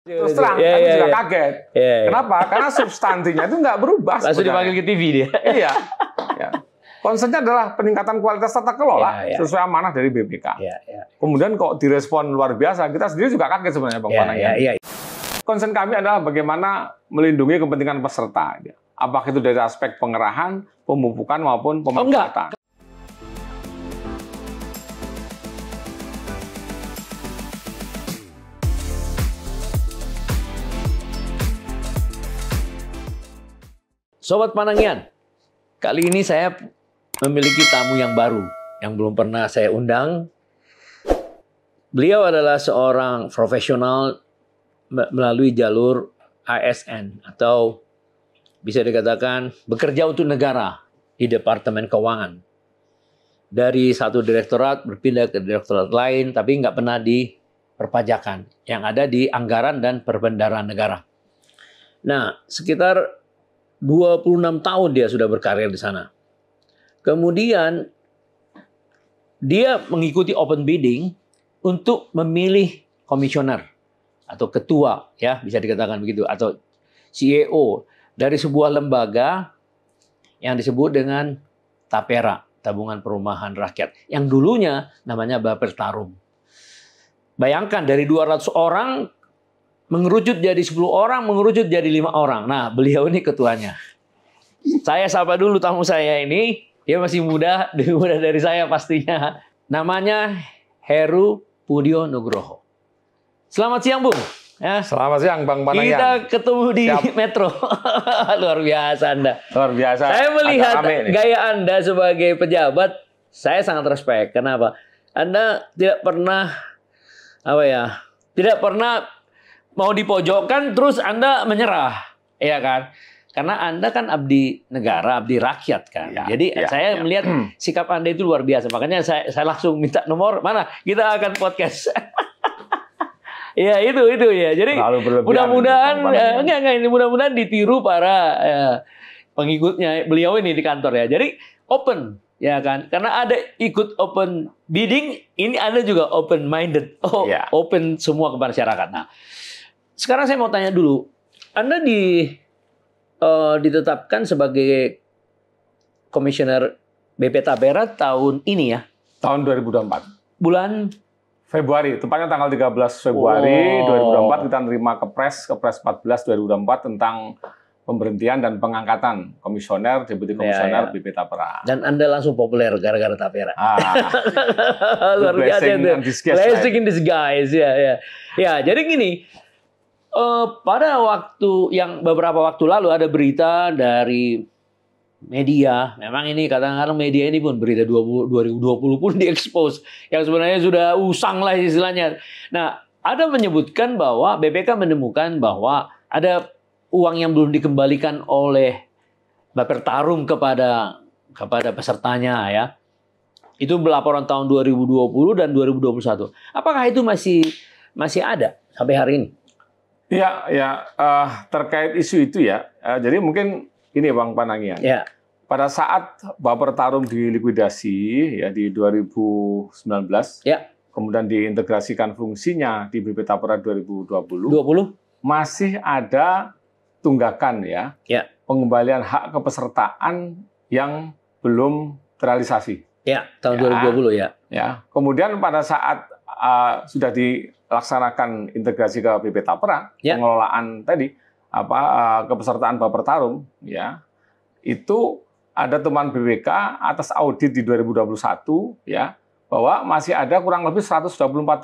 Terus terang, yeah, kami iya, yeah, juga yeah. kaget. Yeah, yeah. Kenapa? Karena substansinya itu nggak berubah. Langsung dipanggil ke TV dia. iya. Ya. Konsennya adalah peningkatan kualitas tata kelola yeah, yeah. sesuai amanah dari BPK. Yeah, yeah. Kemudian kok direspon luar biasa, kita sendiri juga kaget sebenarnya Bang yeah, Panang. Yeah, yeah. Konsen kami adalah bagaimana melindungi kepentingan peserta. Ya. Apakah itu dari aspek pengerahan, pemupukan maupun pemanfaatan. Oh, Sobat Panangian, kali ini saya memiliki tamu yang baru yang belum pernah saya undang. Beliau adalah seorang profesional melalui jalur ASN atau bisa dikatakan bekerja untuk negara di Departemen Keuangan. Dari satu direktorat berpindah ke direktorat lain tapi nggak pernah di perpajakan yang ada di anggaran dan perbendaharaan negara. Nah, sekitar 26 tahun dia sudah berkarir di sana. Kemudian dia mengikuti open bidding untuk memilih komisioner atau ketua ya bisa dikatakan begitu atau CEO dari sebuah lembaga yang disebut dengan Tapera, Tabungan Perumahan Rakyat yang dulunya namanya Bapertarum. Bayangkan dari 200 orang mengerucut jadi 10 orang, mengerucut jadi lima orang. Nah, beliau ini ketuanya. Saya sapa dulu tamu saya ini. Dia masih muda, lebih muda dari saya pastinya. Namanya Heru Pudio Nugroho. Selamat siang, Bung. Ya. Selamat siang Bang Panayang. Kita ketemu di Siap. Metro. Luar biasa Anda. Luar biasa. Saya melihat gaya Anda sebagai pejabat, saya sangat respect. Kenapa? Anda tidak pernah apa ya? Tidak pernah mau dipojokkan terus Anda menyerah, ya kan? Karena Anda kan abdi negara, abdi rakyat kan. Ya, Jadi ya, saya ya. melihat hmm. sikap Anda itu luar biasa. Makanya saya, saya langsung minta nomor mana kita akan podcast. ya itu itu ya. Jadi mudah-mudahan eh, enggak enggak ini mudah-mudahan ditiru para ya, pengikutnya beliau ini di kantor ya. Jadi open ya kan karena ada ikut open bidding ini anda juga open minded oh ya. open semua ke masyarakat nah sekarang saya mau tanya dulu, Anda di uh, ditetapkan sebagai komisioner BP Tapera tahun ini ya? Tahun 2024. Bulan Februari, tepatnya tanggal 13 Februari oh. 2024 kita menerima Kepres Kepres 14 2024 tentang pemberhentian dan pengangkatan komisioner, deputi ya, komisioner ya, ya. BP Tapera. Dan Anda langsung populer gara-gara Tapera. Ah, Luar biasa in disguise. Blessing in disguise, ya, ya. Ya, jadi gini, Uh, pada waktu yang beberapa waktu lalu ada berita dari media, memang ini kadang-kadang media ini pun berita 2020 pun diekspos yang sebenarnya sudah usang lah istilahnya. Nah, ada menyebutkan bahwa BPK menemukan bahwa ada uang yang belum dikembalikan oleh Tarum kepada kepada pesertanya ya. Itu laporan tahun 2020 dan 2021. Apakah itu masih masih ada sampai hari ini? Ya, ya uh, terkait isu itu ya. Uh, jadi mungkin ini Bang Panangian. Ya. ya. Pada saat Baper Tarum dilikuidasi ya di 2019, ya. kemudian diintegrasikan fungsinya di BP Tapera 2020. 20. Masih ada tunggakan ya, ya. pengembalian hak kepesertaan yang belum terrealisasi. Ya, tahun ya, 2020 ya. Ya. Kemudian pada saat uh, sudah di laksanakan integrasi ke PP Tapera, ya. pengelolaan tadi apa eh, kepesertaan Baper Tarum ya. Itu ada teman BPK atas audit di 2021 ya bahwa masih ada kurang lebih 124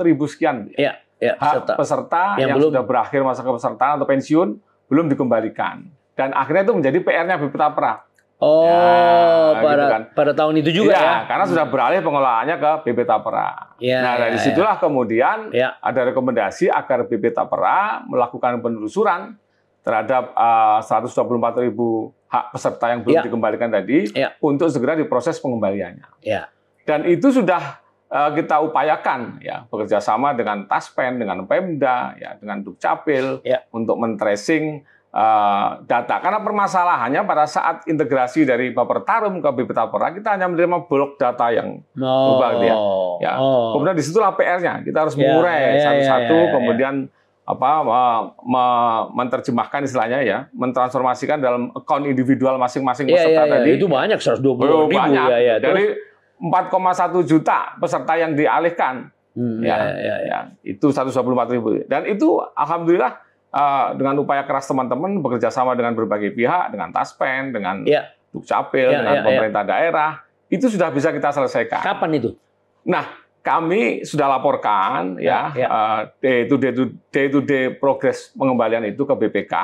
ribu sekian ya, ya, hak peserta, peserta yang, yang belum, sudah berakhir masa kepesertaan atau pensiun belum dikembalikan dan akhirnya itu menjadi PR-nya Tapra Oh, ya, gitu pada gitu kan. pada tahun itu juga ya, ya. Karena hmm. sudah beralih pengelolaannya ke BP Tapera. Ya, nah, ya, dari iya, situlah ya. kemudian ya. ada rekomendasi agar BP Tapera melakukan penelusuran terhadap eh, uh, 124 ribu hak peserta yang belum ya. dikembalikan tadi ya. untuk segera diproses pengembaliannya. Ya. Dan itu sudah uh, kita upayakan ya bekerjasama dengan Taspen, dengan Pemda, ya dengan Dukcapil ya. untuk mentracing. tracing uh, data. Karena permasalahannya pada saat integrasi dari tarum ke Bipetapora, kita hanya menerima blok data yang oh. berubah dia. Gitu ya. ya. Oh. Kemudian disitulah PR-nya. Kita harus yeah, ya, mengurai yeah, ya, satu-satu, yeah, kemudian apa me me menerjemahkan istilahnya ya, mentransformasikan dalam account individual masing-masing peserta tadi. Itu banyak 120 ribu oh, banyak. ya. ya. Dari 4,1 juta peserta yang dialihkan. Hmm, ya, ya, ya, ya. Itu 124 ribu. Dan itu alhamdulillah Eh, dengan upaya keras teman-teman bekerja sama dengan berbagai pihak, dengan Taspen, dengan ya. Dukcapil, ya, dengan ya, pemerintah ya. daerah, itu sudah bisa kita selesaikan. Kapan itu? Nah, kami sudah laporkan ya, ya, ya. Uh, day to day to progres pengembalian itu ke BPK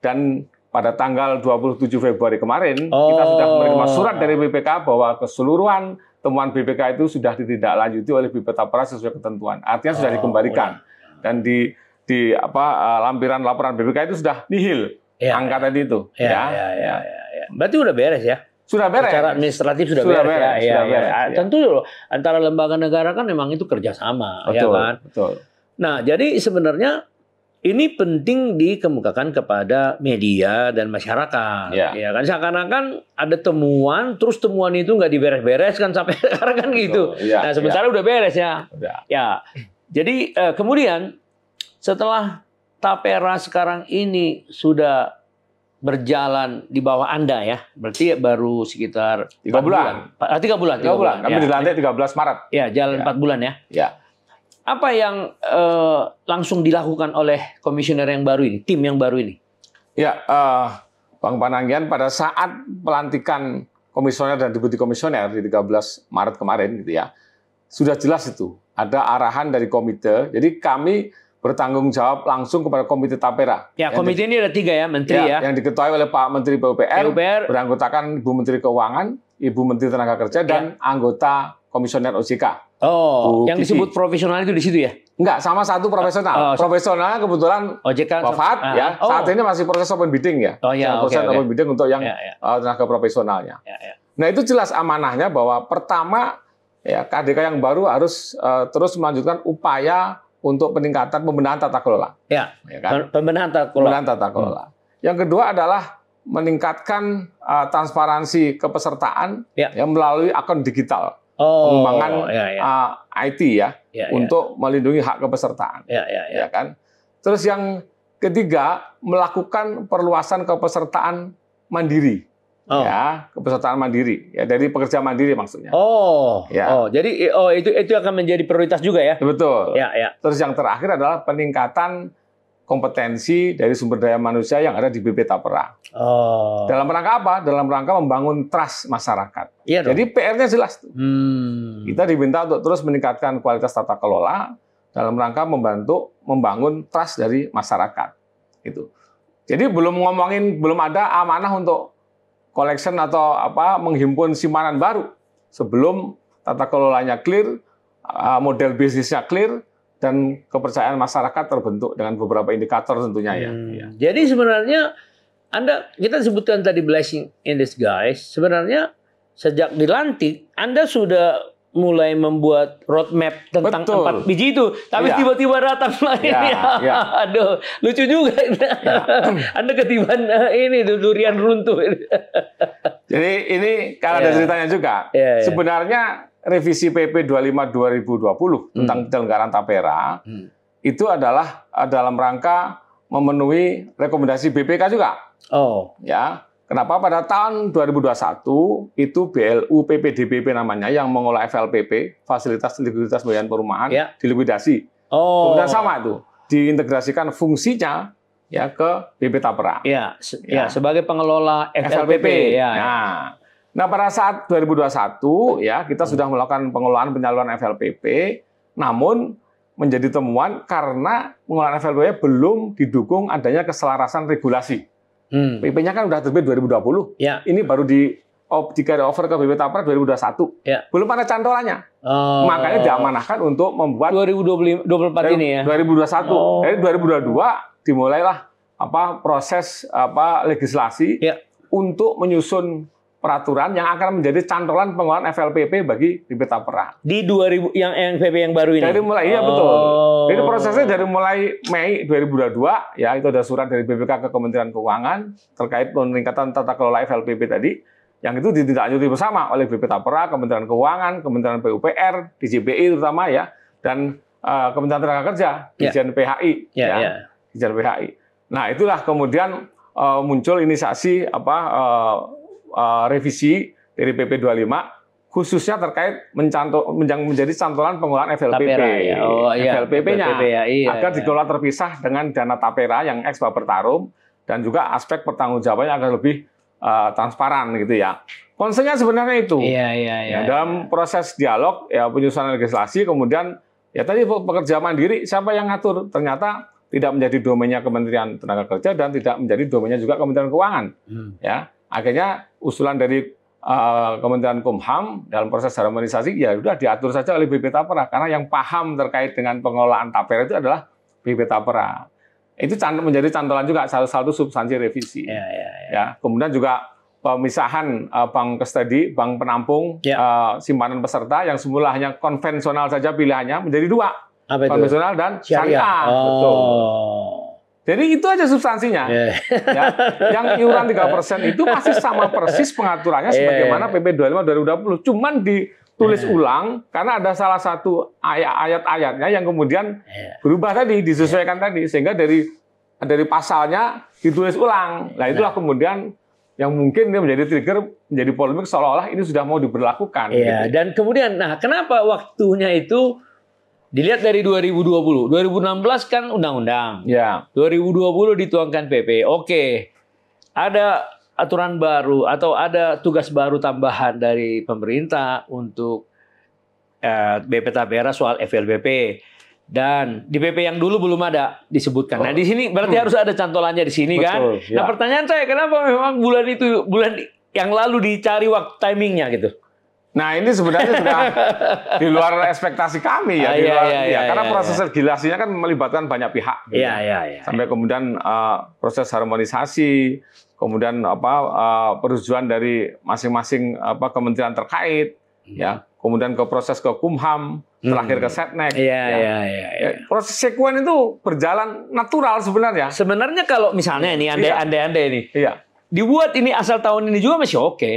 dan pada tanggal 27 Februari kemarin oh. kita sudah oh, menerima surat iya. dari BPK bahwa keseluruhan temuan BPK itu sudah ditindaklanjuti oleh BPK sesuai ketentuan. Artinya sudah oh, dikembalikan iya. dan di di apa eh, lampiran laporan BPK itu sudah nihil ya, angka ya. tadi itu. Iya, ya ya. Ya, ya, ya, ya. Berarti udah beres ya? Sudah beres. Secara administratif sudah, sudah beres. beres. Ya, sudah ya, beres. Ya. Tentu loh, antara lembaga negara kan memang itu kerjasama, ya betul, ya kan? Betul. Nah, jadi sebenarnya ini penting dikemukakan kepada media dan masyarakat, ya, ya kan seakan-akan ada temuan, terus temuan itu nggak diberes beres kan sampai sekarang kan gitu. ya, nah sementara ya. udah beres ya, Ya, ya. Jadi eh, kemudian setelah Tapera sekarang ini sudah berjalan di bawah Anda ya. Berarti baru sekitar tiga bulan. bulan. Ah, tiga bulan. Tiga bulan. Kami ya. dilantik 13 Maret. Ya, jalan ya. empat ya. bulan ya. Ya. Apa yang eh, langsung dilakukan oleh komisioner yang baru ini, tim yang baru ini? Ya, uh, Bang Pananggian pada saat pelantikan komisioner dan deputi komisioner di 13 Maret kemarin gitu ya. Sudah jelas itu, ada arahan dari komite. Jadi kami bertanggung jawab langsung kepada Komite Tapera. Ya, komite ini ada tiga ya, menteri ya, ya. Yang diketuai oleh Pak Menteri PUPR, PUPR. beranggotakan Ibu Menteri Keuangan, Ibu Menteri Tenaga Kerja, ya. dan anggota Komisioner OJK. Oh, Bu yang Kiki. disebut profesional itu di situ ya? Enggak, sama satu profesional. Oh, oh profesional kebetulan OJK wafat uh, ya. Ah. Oh. Saat ini masih proses open bidding ya. Oh iya, proses okay, okay. open bidding untuk yang ya, ya. Eh, tenaga profesionalnya. Ya, ya. Nah, itu jelas amanahnya bahwa pertama ya KDK yang baru harus uh, terus melanjutkan upaya untuk peningkatan pembenahan tata kelola. Ya, ya kan? pembenahan tata kelola. Pembenahan tata kelola. Hmm. Yang kedua adalah meningkatkan uh, transparansi kepesertaan ya. yang melalui akun digital. Oh, pengembangan ya, ya. Uh, IT ya, ya, ya untuk melindungi hak kepesertaan. Ya, ya, ya. ya kan? Terus yang ketiga, melakukan perluasan kepesertaan mandiri. Oh. Ya, kepesertaan mandiri. Ya, dari pekerja mandiri maksudnya. Oh. Ya. Oh, jadi oh itu itu akan menjadi prioritas juga ya. Betul. Ya, ya. Terus yang terakhir adalah peningkatan kompetensi dari sumber daya manusia yang ada di BP Tapera. Oh. Dalam rangka apa? Dalam rangka membangun trust masyarakat. Iya dong. Jadi PR-nya jelas. Tuh. Hmm. Kita diminta untuk terus meningkatkan kualitas tata kelola dalam rangka membantu membangun trust dari masyarakat. Itu. Jadi belum ngomongin belum ada amanah untuk collection atau apa menghimpun simpanan baru sebelum tata kelolanya clear, uh, model bisnisnya clear, dan kepercayaan masyarakat terbentuk dengan beberapa indikator tentunya ya. hmm. Jadi sebenarnya Anda kita sebutkan tadi blessing in guys Sebenarnya sejak dilantik Anda sudah mulai membuat roadmap tentang Betul. empat biji itu, tapi tiba tiba-tiba datang lagi Ya, ya. Aduh, lucu juga. Ya. Anda ketiban eh, ini durian runtuh. Jadi ini karena ya. ada iya. ceritanya juga. Ya, ya. Sebenarnya revisi PP 25 2020 tentang penyelenggaraan tapera hmm. itu adalah eh, dalam rangka memenuhi rekomendasi BPK juga. Oh. Ya. Kenapa pada tahun 2021 itu BLU PPDBP namanya yang mengelola FLPP Fasilitas Likuiditas Pembiayaan Perumahan ya. dilikuidasi. Oh. Kemudian sama itu diintegrasikan fungsinya ya ke BP Tapera. Ya, ya. ya sebagai pengelola FLPP. FLPP. Ya, ya. Nah, nah pada saat 2021 ya kita hmm. sudah melakukan pengelolaan penyaluran FLPP, namun menjadi temuan karena pengelolaan FLPP belum didukung adanya keselarasan regulasi. Hmm. PP-nya kan udah terbit 2020. Ya. Ini baru di op, di carry over ke BP Tapra 2021. Ya. Belum ada cantolannya. Oh. Makanya diamanahkan untuk membuat 2024 dari, eh, ini ya. 2021. Oh. Jadi 2022 dimulailah apa proses apa legislasi ya. untuk menyusun peraturan yang akan menjadi cantolan pengelolaan FLPP bagi bibit tapera. Di 2000 yang FLPP yang baru ini. Dari mulai oh. iya betul. Oh. Jadi prosesnya dari mulai Mei 2022 ya itu ada surat dari BPK ke Kementerian Keuangan terkait peningkatan tata kelola FLPP tadi yang itu ditindaklanjuti bersama oleh BP Tapera, Kementerian Keuangan, Kementerian PUPR, DJBI terutama ya, dan uh, Kementerian Tenaga Kerja, Dijen yeah. PHI, yeah, ya, yeah. Dijen PHI. Nah itulah kemudian uh, muncul inisiasi apa uh, Eh, revisi dari PP 25 khususnya terkait mencantum menjadi cantolan pengelolaan FLPP. Tapera, ya. Oh, iya. FLPP-nya FLPP ya, iya, agar iya. dikelola terpisah dengan dana tapera yang ex baper dan juga aspek pertanggungjawabannya agar lebih uh, transparan gitu ya. Konsennya sebenarnya itu. Iya, iya, iya. Ya, dalam iya. proses dialog ya penyusunan legislasi kemudian ya tadi pekerja mandiri siapa yang ngatur? Ternyata tidak menjadi domainnya Kementerian Tenaga Kerja dan tidak menjadi domainnya juga Kementerian Keuangan. Hmm. Ya. Akhirnya usulan dari uh, Kementerian Kumham dalam proses harmonisasi ya sudah diatur saja oleh BP Tapera karena yang paham terkait dengan pengelolaan tapera itu adalah BP Tapera. Itu menjadi cantolan juga salah satu substansi revisi. Ya, ya, ya. ya kemudian juga pemisahan uh, bank kestadi bank penampung, ya. uh, simpanan peserta yang semula hanya konvensional saja pilihannya menjadi dua. Konvensional dan syariah. syariah. Oh. Betul. Jadi itu aja substansinya. Yeah. Ya, yang iuran 3% itu masih sama persis pengaturannya yeah. sebagaimana PP 25 2020. Cuman ditulis yeah. ulang karena ada salah satu ayat-ayatnya yang kemudian yeah. berubah tadi, iya. disesuaikan yeah. tadi sehingga dari dari pasalnya ditulis ulang. Nah, iya. itulah kemudian yang mungkin dia menjadi trigger menjadi polemik seolah-olah ini sudah mau diberlakukan. Iya, gitu. dan kemudian nah kenapa waktunya itu Dilihat dari 2020, 2016 kan undang-undang. Ya. 2020 dituangkan PP. Oke. Ada aturan baru atau ada tugas baru tambahan dari pemerintah untuk eh, BP tapera soal FLBP. Dan di PP yang dulu belum ada disebutkan. Nah, oh. Nah, di sini berarti hmm. harus ada cantolannya di sini kan? Betul, kan. Ya. Nah, pertanyaan saya kenapa memang bulan itu bulan yang lalu dicari waktu timingnya gitu? Nah ini sebenarnya sudah di luar ekspektasi kami ya, ah, di iya, luar, iya, iya, ya, karena iya, proses legislasinya iya. kan melibatkan banyak pihak, gitu, iya, ya. iya, iya, sampai kemudian uh, proses harmonisasi, kemudian apa uh, eh, persetujuan dari masing-masing apa kementerian terkait, hmm. ya, kemudian ke proses ke Kumham, terakhir ke hmm. Setnek. Iya, ya. iya, iya, iya. Ya, proses sekuen itu berjalan natural sebenarnya. Sebenarnya kalau misalnya ini iya. andai-andai ini, iya. dibuat ini asal tahun ini juga masih oke. Okay.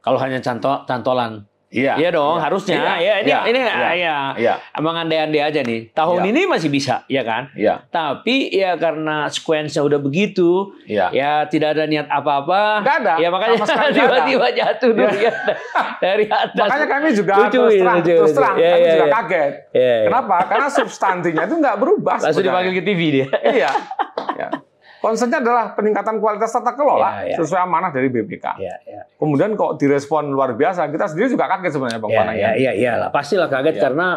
Kalau hanya cantol, cantolan. Iya. Iya dong, iya. harusnya. Iya, ya, ini iya, ini iya. Iya. Iya. Emang andai-andai aja nih. Tahun iya. ini masih bisa, ya kan? Iya. Tapi ya karena sequence-nya udah begitu, iya. ya tidak ada niat apa-apa. Enggak ada. Ya makanya tiba-tiba jatuh dari iya. atas. Kan. dari atas. Makanya kami juga lucu, terus iya, terang, lucu, terus terang iya, kami iya, juga ya. kaget. Iya, iya. Kenapa? Karena substansinya itu enggak berubah. Langsung dipanggil ke TV dia. iya. Konsepnya adalah peningkatan kualitas tata kelola yeah, yeah. sesuai amanah dari BPK. Yeah, yeah. Kemudian kok direspon luar biasa, kita sendiri juga kaget sebenarnya Bang ya, Panang. Iya, iya, iya. Ya Pastilah kaget yeah. karena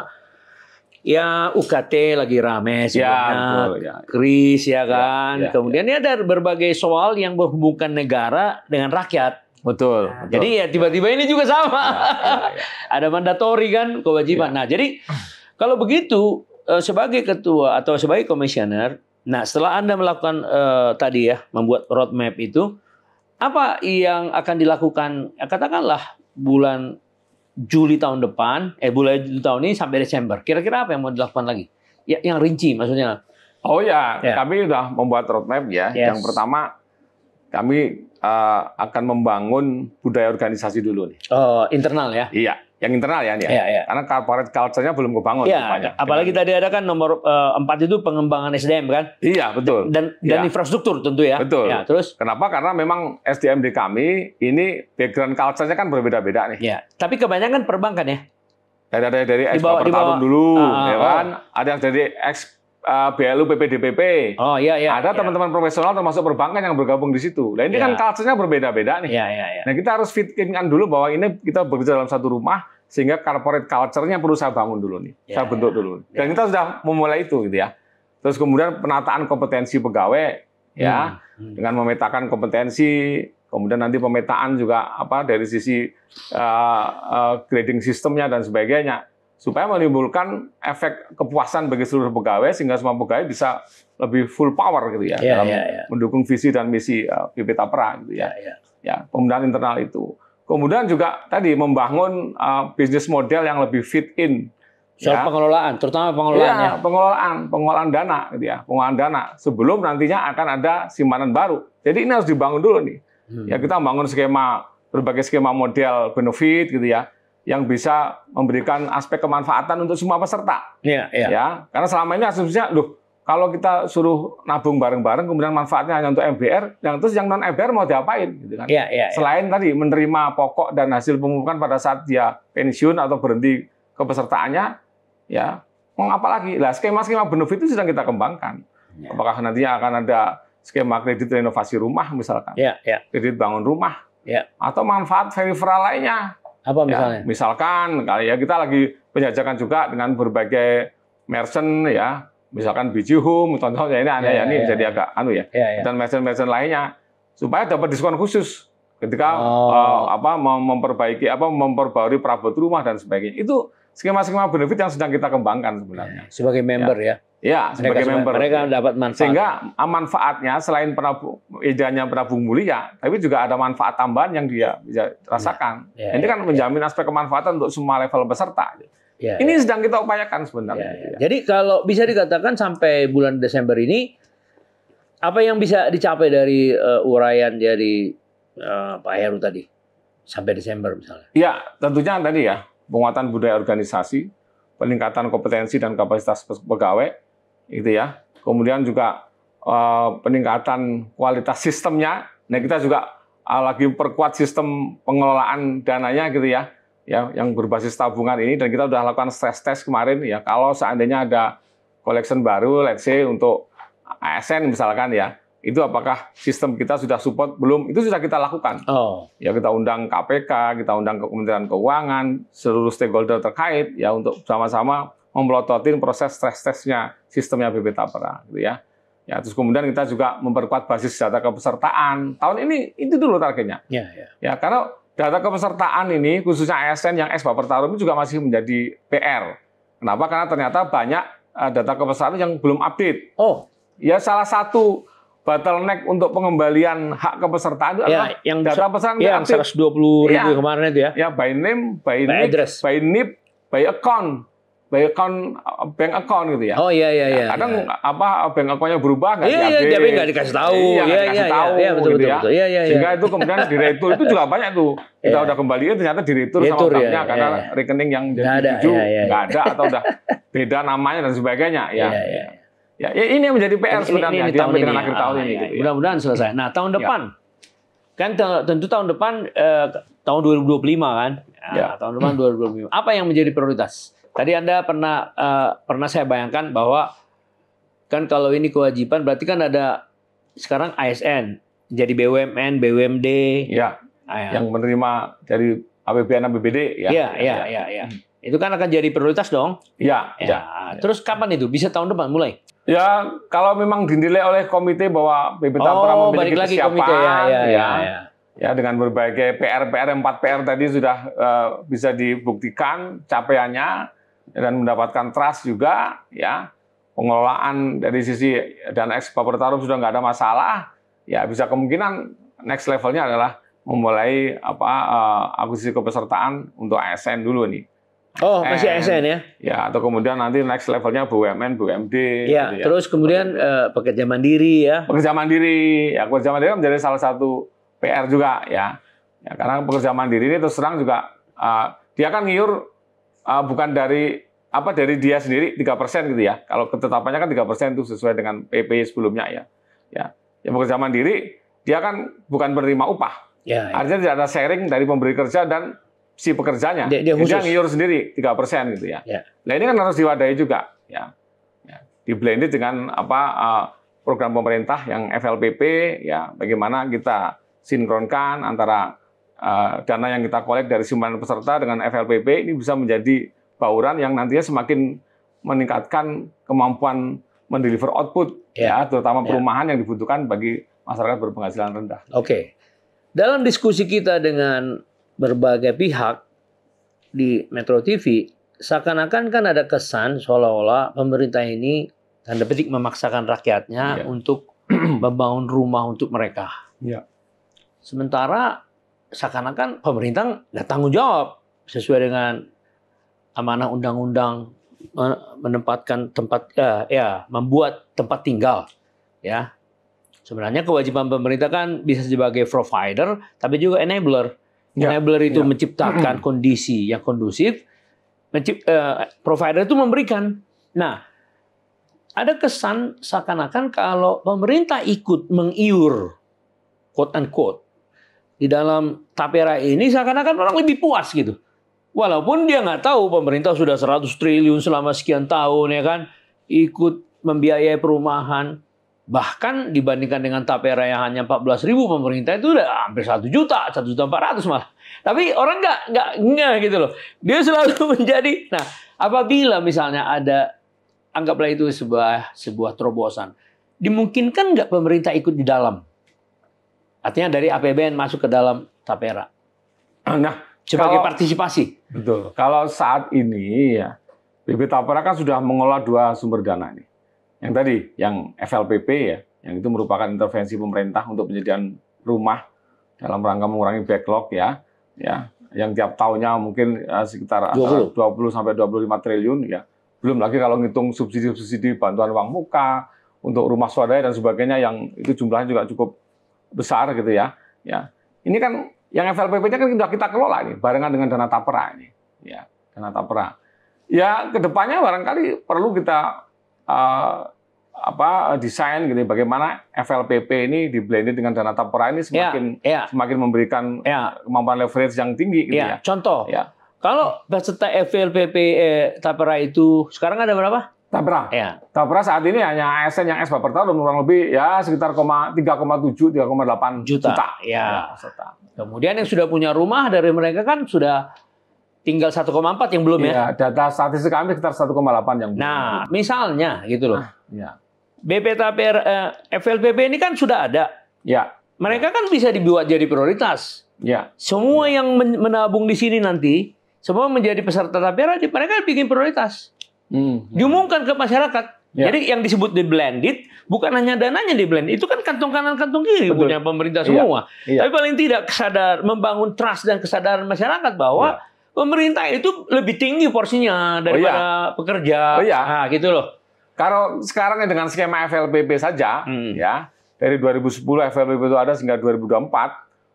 ya UKT lagi rame ya, sebenarnya, yeah, betul, kris ya kan. Yeah, yeah, Kemudian yeah. ada berbagai soal yang berhubungan negara dengan rakyat. Betul. Nah, betul. Jadi ya tiba-tiba ya. ini juga sama. Ya, ya, ya. ada mandatori kan kewajiban. Ya. Nah, jadi kalau begitu eh, sebagai ketua atau sebagai komisioner Nah, setelah Anda melakukan uh, tadi ya, membuat roadmap itu, apa yang akan dilakukan? Ya, katakanlah bulan Juli tahun depan, eh bulan Juli tahun ini sampai Desember. Kira-kira apa yang mau dilakukan lagi? Ya, yang rinci maksudnya. Oh ya, ya. kami sudah membuat roadmap ya. Yes. Yang pertama, kami uh, akan membangun budaya organisasi dulu nih. Uh, internal ya? Iya yang internal ya, ya. ya, karena corporate culture-nya belum kebangun. Ya, banyak. apalagi tadi ada kan nomor eh, empat itu pengembangan SDM kan? Iya betul. Dan dan ya. infrastruktur tentu ya. Betul. Ya, terus? Kenapa? Karena memang SDM di kami ini background culture-nya kan berbeda-beda nih. Ya, tapi kebanyakan perbankan ya. Dari dari, dari ex tahun dulu, uh, ya kan? Oh. Ada yang dari ex uh, BLU PPDPP. Oh iya iya. Ada iya. teman-teman iya. profesional termasuk perbankan yang bergabung di situ. Nah ini kan iya. kan culture-nya berbeda-beda nih. Iya iya iya. Nah kita harus fitkan dulu bahwa ini kita bekerja dalam satu rumah sehingga corporate culture-nya perlu saya bangun dulu nih, yeah, saya ya. bentuk dulu. Dan ya. kita sudah memulai itu gitu ya. Terus kemudian penataan kompetensi pegawai ya, hmm. ya hmm. dengan memetakan kompetensi, kemudian nanti pemetaan juga apa dari sisi uh, uh, grading sistemnya dan sebagainya supaya menimbulkan efek kepuasan bagi seluruh pegawai sehingga semua pegawai bisa lebih full power gitu ya yeah, dalam yeah, yeah. mendukung visi dan misi uh, eh, BP Tapra gitu ya. Yeah, yeah. Ya, pembinaan internal itu. Kemudian juga tadi membangun uh, bisnis model yang lebih fit in. Soal ya. pengelolaan, terutama pengelolaan iya, ya, pengelolaan, pengelolaan dana gitu ya, pengelolaan dana sebelum nantinya akan ada simpanan baru. Jadi ini harus dibangun dulu nih. Hmm. Ya kita bangun skema berbagai skema model benefit gitu ya yang bisa memberikan aspek kemanfaatan untuk semua peserta. Iya, iya. Ya, karena selama ini asumsinya loh kalau kita suruh nabung bareng-bareng, kemudian manfaatnya hanya untuk MBR, yang terus yang non MBR mau diapain? Gitu kan? Ya, ya, Selain tadi menerima pokok dan hasil pengumuman pada saat dia pensiun atau berhenti kepesertaannya, ya mau apa lagi? Lah skema-skema benefit itu sedang kita kembangkan. Ya. Apakah nantinya akan ada skema kredit renovasi rumah misalkan, ya, ya. kredit bangun rumah, ya. atau manfaat peripheral lainnya? Apa ya, misalnya? misalkan kali ya kita lagi penjajakan juga dengan berbagai merchant ya misalkan biji home, contohnya ini aneh ya, ya, ini ya, jadi ya. agak anu ya, ya, ya. dan mesin-mesin lainnya supaya dapat diskon khusus ketika oh. uh, apa memperbaiki apa memperbarui perabot rumah dan sebagainya itu skema-skema benefit yang sedang kita kembangkan sebenarnya iya, iya. sebagai member ya, ya. Ya, mereka sebagai member. Mereka dapat manfaat. Sehingga ah, manfaatnya selain prabu, idenya Prabung Mulia, ya, tapi juga ada manfaat tambahan yang dia bisa rasakan. Ya, ya, Ini kan ya, menjamin ya. aspek kemanfaatan untuk semua level peserta. Ya, ini ya. sedang kita upayakan sebenarnya. Ya, ya. Jadi kalau bisa dikatakan sampai bulan Desember ini apa yang bisa dicapai dari uh, uraian dari uh, Pak Heru tadi sampai Desember misalnya? Ya, tentunya tadi ya penguatan budaya organisasi, peningkatan kompetensi dan kapasitas pegawai, gitu ya. Kemudian juga uh, peningkatan kualitas sistemnya. Nah kita juga uh, lagi perkuat sistem pengelolaan dananya, gitu ya ya yang berbasis tabungan ini dan kita sudah lakukan stress test kemarin ya kalau seandainya ada collection baru let's say untuk ASN misalkan ya itu apakah sistem kita sudah support belum itu sudah kita lakukan oh. ya kita undang KPK kita undang ke Kementerian Keuangan seluruh stakeholder terkait ya untuk sama-sama memplototin proses stress testnya sistemnya BP Tapera gitu ya ya terus kemudian kita juga memperkuat basis data kepesertaan tahun ini itu dulu targetnya ya, ya. ya karena data kepesertaan ini khususnya ASN yang ex Tarum juga masih menjadi PR. Kenapa? Karena ternyata banyak eh, data kepesertaan yang belum update. Oh, ya salah satu bottleneck untuk pengembalian hak kepesertaan itu ya, adalah yang data pesan ya, yang 120 ribu ya, kemarin itu ya. Ya by name, by, by name, address. by NIP, by account bank account bank account gitu ya. Oh iya iya iya. Kadang iya. apa bank accountnya berubah nggak iya, iya, Iya tapi nggak dikasih tahu. Iya iya dikasih iya, iya, tahu iya, betul, gitu betul, ya. Betul, iya, iya, iya. Sehingga iya. itu kemudian diretur itu juga banyak tuh. Kita iya. udah kembaliin ternyata diretur iya, sama ya. banknya iya, karena iya. rekening yang jadi ada, tujuh iya, iya. nggak ada atau udah beda namanya dan sebagainya ya. Iya, iya. Ya, ya ini yang menjadi PR sebenarnya ini, ini, ah, tahun ini, akhir tahun ini. Mudah-mudahan selesai. Nah tahun ya. depan kan tentu tahun depan eh, tahun 2025 kan. Ya, ya, tahun depan 2025. Apa yang menjadi prioritas? Tadi Anda pernah uh, pernah saya bayangkan bahwa kan kalau ini kewajiban berarti kan ada sekarang ASN jadi BUMN, BUMD. Ya, ah, ya. Yang menerima dari APBN, APBD ya. Iya, iya, ya, ya. iya, ya. Hmm. Itu kan akan jadi prioritas dong. Iya, ya. ya. Terus kapan itu? Bisa tahun depan mulai? Ya, kalau memang dinilai oleh komite bahwa BP Tapra oh, memiliki lagi kesiapan, komite, ya, ya, ya, ya. ya dengan berbagai PR-PR 4 PR tadi sudah uh, bisa dibuktikan capaiannya dan mendapatkan trust juga ya pengelolaan dari sisi dan ekspor pertaruh sudah nggak ada masalah ya bisa kemungkinan next levelnya adalah memulai apa uh, akuisisi kepesertaan untuk ASN dulu nih Oh, ASN, masih ASN ya? Ya, atau kemudian nanti next levelnya BUMN, BUMD. Iya gitu ya. terus kemudian uh, pekerja mandiri ya? Pekerja mandiri, ya pekerja mandiri kan menjadi salah satu PR juga ya. ya karena pekerja mandiri ini terus terang juga uh, dia kan ngiur uh, bukan dari apa dari dia sendiri 3% gitu ya. Kalau ketetapannya kan 3% itu sesuai dengan PP sebelumnya ya. Ya. Yang bekerja mandiri dia kan bukan menerima upah. Ya, ya. Artinya tidak ada sharing dari pemberi kerja dan si pekerjanya. Dia, dia, dia ngiur sendiri 3% gitu ya. ya. Nah, ini kan harus diwadahi juga ya. ya. Di blended dengan apa uh, program pemerintah yang FLPP ya bagaimana kita sinkronkan antara Ah, dana yang kita kolek dari sumbangan peserta dengan FLPP ini bisa menjadi bauran yang nantinya semakin meningkatkan kemampuan mendeliver output yeah. ya terutama ya. perumahan yang dibutuhkan bagi masyarakat berpenghasilan rendah. Oke. Okay. Dalam diskusi kita dengan berbagai pihak di Metro TV seakan-akan kan ada kesan seolah-olah pemerintah ini tanda petik memaksakan rakyatnya yeah. untuk membangun rumah untuk mereka. Yeah. Sementara seakan-akan pemerintah nggak tanggung jawab sesuai dengan amanah undang-undang eh, menempatkan tempat ya, ya membuat tempat tinggal ya sebenarnya kewajiban pemerintah kan bisa sebagai provider tapi juga enabler ya, enabler itu ya. menciptakan kondisi yang kondusif mencip, uh, provider itu memberikan nah ada kesan seakan-akan kalau pemerintah ikut mengiur quote unquote di dalam tapera ini seakan-akan orang lebih puas gitu. Walaupun dia nggak tahu pemerintah sudah 100 triliun selama sekian tahun ya kan ikut membiayai perumahan. Bahkan dibandingkan dengan tapera yang hanya 14 ribu pemerintah itu udah hampir satu juta, satu juta empat ratus malah. Tapi orang nggak nggak nggak gitu loh. Dia selalu menjadi. Nah apabila misalnya ada anggaplah itu sebuah sebuah terobosan, dimungkinkan nggak pemerintah ikut di dalam? Artinya dari APBN masuk ke dalam Tapera. Nah, sebagai kalau, partisipasi. Betul. Kalau saat ini ya BP Tapera kan sudah mengolah dua sumber dana ini. Yang tadi yang FLPP ya, yang itu merupakan intervensi pemerintah untuk penyediaan rumah dalam rangka mengurangi backlog ya. Ya, yang tiap tahunnya mungkin eh, sekitar 20. 20 sampai 25 triliun ya. Belum lagi kalau ngitung subsidi-subsidi bantuan uang muka untuk rumah swadaya dan sebagainya yang itu jumlahnya juga cukup besar gitu ya. Ya, ini kan yang FLPP-nya kan sudah kita kelola nih barengan dengan dana tapera ini. Ya, dana tapera. Ya, kedepannya barangkali perlu kita uh, apa desain gitu ya, bagaimana FLPP ini di dengan dana tapera ini ya, semakin ya, ya. semakin memberikan ya. kemampuan leverage yang tinggi gitu ya. ya. Contoh. Ya. Kalau peserta FLPP eh, tapera itu sekarang ada berapa? Tapra. Ya. Tapra saat ini hanya ASN yang S per tahun kurang lebih ya sekitar 3,7 3,8 juta. juta. Iya. Ya. ya Kemudian yang sudah punya rumah dari mereka kan sudah tinggal 1,4 yang belum ya. ya. data statistik kami sekitar 1,8 yang belum. Nah, misalnya gitu loh. Ah, ya. Taper eh, FLPP ini kan sudah ada. Ya. Mereka kan bisa dibuat jadi prioritas. Ya. Semua ya. yang menabung di sini nanti semua menjadi peserta Tapera, mereka bikin prioritas. Hmm. Ya. Diumumkan ke masyarakat. Ya. Jadi yang disebut di blended bukan hanya dananya di blended itu kan kantong kanan kantong kiri Betul. punya pemerintah iya. semua. Ya. Ya. Tapi paling tidak kesadar membangun trust dan kesadaran masyarakat bahwa ya. pemerintah itu lebih tinggi porsinya daripada oh, ya. pekerja. Oh, ya. Nah, gitu loh. Kalau sekarang dengan skema flpp saja hmm. ya, dari 2010 flpp itu ada sehingga 2024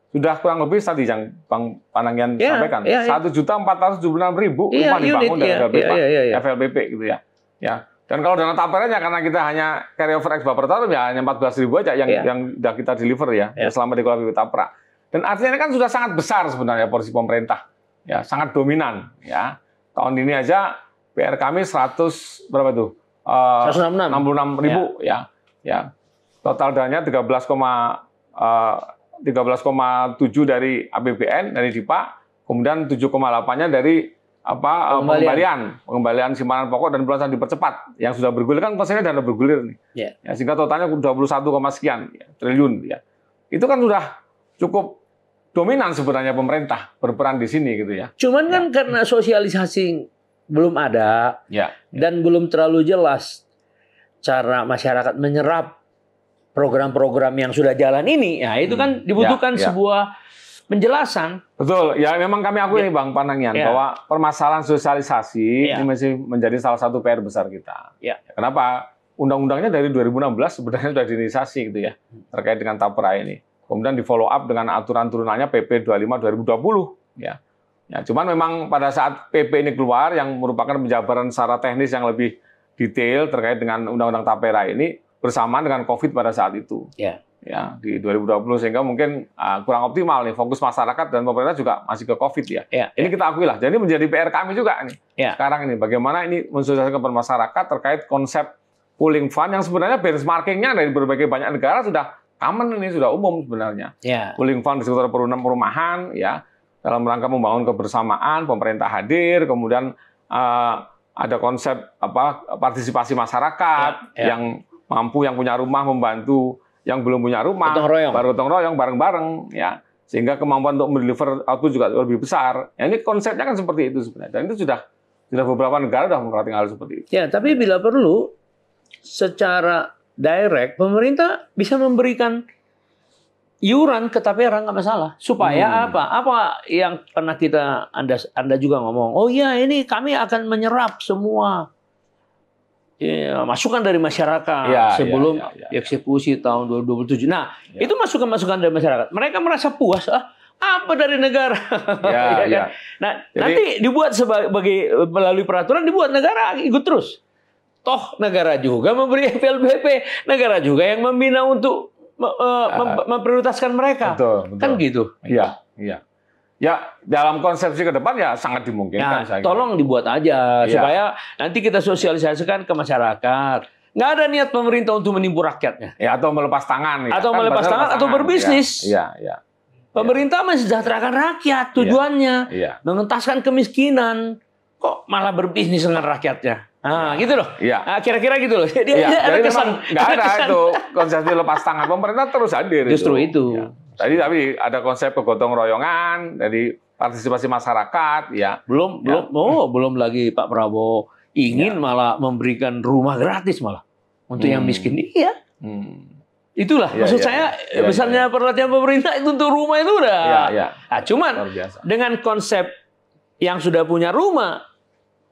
sudah kurang lebih tadi yang Bang Panangian yeah, sampaikan ya, ya. satu juta empat ratus tujuh puluh enam ribu yeah, rumah dibangun unit, dari yeah, FLBP, yeah, yeah, yeah. Iya. FLBP gitu ya. Ya. Dan kalau dana taperannya karena kita hanya carry over ekspor per ya hanya empat belas ribu aja yang yeah. yang sudah kita deliver ya, yeah. selama di kolam Tapra. Dan artinya ini kan sudah sangat besar sebenarnya porsi pemerintah ya sangat dominan ya tahun ini aja PR kami seratus berapa tuh eh, puluh enam ribu ya. ya ya total dananya 13, uh, 13,7 dari APBN dari DIPA, kemudian 7,8-nya dari apa eh, pengembalian. pengembalian pengembalian simpanan pokok dan pelunasan dipercepat yang sudah bergulir kan pastinya dana bergulir nih yeah. ya, sehingga totalnya 21, sekian ya, triliun ya itu kan sudah cukup dominan sebenarnya pemerintah berperan di sini gitu ya cuman kan ya. karena sosialisasi belum ada ya. ya. dan belum terlalu jelas cara masyarakat menyerap program-program yang sudah jalan ini. Ya, itu hmm. kan ya, dibutuhkan ya, ya. sebuah penjelasan. Betul, ya memang kami akui ya. nih Bang Panangian ya. bahwa permasalahan sosialisasi ya. ini masih menjadi salah satu PR besar kita. Ya. Kenapa? Undang-undangnya dari 2016 sebenarnya sudah diinisiasi gitu ya, ya. terkait dengan tapera ini. Kemudian di follow up dengan aturan turunannya PP 25 2020 ya. Ya, cuman memang pada saat PP ini keluar yang merupakan penjabaran secara teknis yang lebih detail terkait dengan undang-undang tapera ini bersamaan dengan COVID pada saat itu. Yeah. Ya, di 2020 sehingga mungkin uh, kurang optimal nih fokus masyarakat dan pemerintah juga masih ke Covid ya. ya ini ya. kita akui lah. Jadi menjadi PR kami juga nih. ya. Sekarang ini bagaimana ini mensosialisasikan ke masyarakat terkait konsep pooling fund yang sebenarnya benchmarkingnya dari berbagai banyak negara sudah aman ini sudah umum sebenarnya. Ya. Pooling fund di sektor perumahan ya dalam rangka membangun kebersamaan, pemerintah hadir, kemudian uh, ada konsep apa partisipasi masyarakat ya. Ya. yang mampu yang punya rumah membantu yang belum punya rumah, baru gotong royong bareng-bareng ya. Sehingga kemampuan untuk mendeliver output juga lebih besar. Ya, ini konsepnya kan seperti itu sebenarnya. Dan itu sudah sudah beberapa negara sudah menerapkan hal seperti itu. Ya, tapi bila perlu secara direct pemerintah bisa memberikan iuran ke tapera nggak masalah supaya hmm. apa apa yang pernah kita anda anda juga ngomong oh ya ini kami akan menyerap semua ya, masukan dari masyarakat ya, sebelum ya, ya, ya, eksekusi tahun 2027. Nah, ya. itu masukan-masukan dari masyarakat. Mereka merasa puas, ah, apa dari negara? Ya, ya, kan? ya. Nah, Jadi, nanti dibuat sebagai melalui peraturan dibuat negara ikut terus. Toh negara juga memberi FLBP, negara juga yang membina untuk uh, memprioritaskan mereka. Betul, betul. Kan gitu. Iya, iya. Ya, dalam konsepsi ke depan ya sangat dimungkinkan. Ya, saya tolong kira. dibuat aja ya. supaya nanti kita sosialisasikan ke masyarakat. Nggak ada niat pemerintah untuk menipu rakyatnya. Ya, atau melepas tangan. Ya. Atau kan melepas tangan, tangan atau berbisnis. Ya, ya. ya. Pemerintah mensejahterakan rakyat iya. tujuannya ya. ya. mengentaskan kemiskinan. Kok malah berbisnis dengan rakyatnya? Nah, ya. gitu loh. Iya. Nah, kira-kira gitu loh. Jadi ya. ada Jadi kesan. Nggak ada kesan. itu konsepsi lepas tangan pemerintah terus hadir. Justru itu. itu. Ya. Tadi tapi ada konsep kegotong royongan, jadi partisipasi masyarakat, ya. Belum, ya. belum, oh, belum lagi Pak Prabowo ingin ya. malah memberikan rumah gratis malah untuk hmm. yang miskin. Iya. Hmm. Itulah ya, maksud ya, saya ya. Ya, ya, besarnya ya. perhatian pemerintah itu untuk rumah itu udah. Ya, ya. Nah, cuman dengan konsep yang sudah punya rumah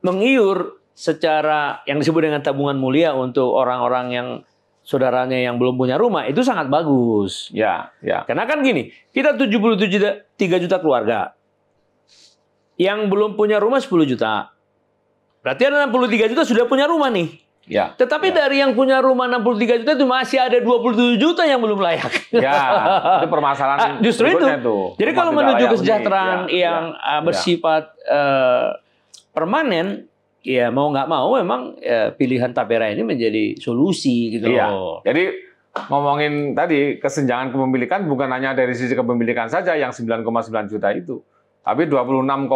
mengiur secara yang disebut dengan tabungan mulia untuk orang-orang yang saudaranya yang belum punya rumah itu sangat bagus. Ya, ya. Karena kan gini, kita 73 juta keluarga. Yang belum punya rumah 10 juta. Berarti ada 63 juta sudah punya rumah nih. Ya. Tetapi ya. dari yang punya rumah 63 juta itu masih ada 27 juta yang belum layak. Ya, itu permasalahan. Nah, justru itu. itu. Jadi rumah kalau menuju kesejahteraan ya, yang ya, ah, bersifat ya. Uh, permanen, ya mau nggak mau memang ya, pilihan tapera ini menjadi solusi gitu iya. loh. Jadi ngomongin tadi kesenjangan kepemilikan bukan hanya dari sisi kepemilikan saja yang 9,9 juta itu, tapi 26,9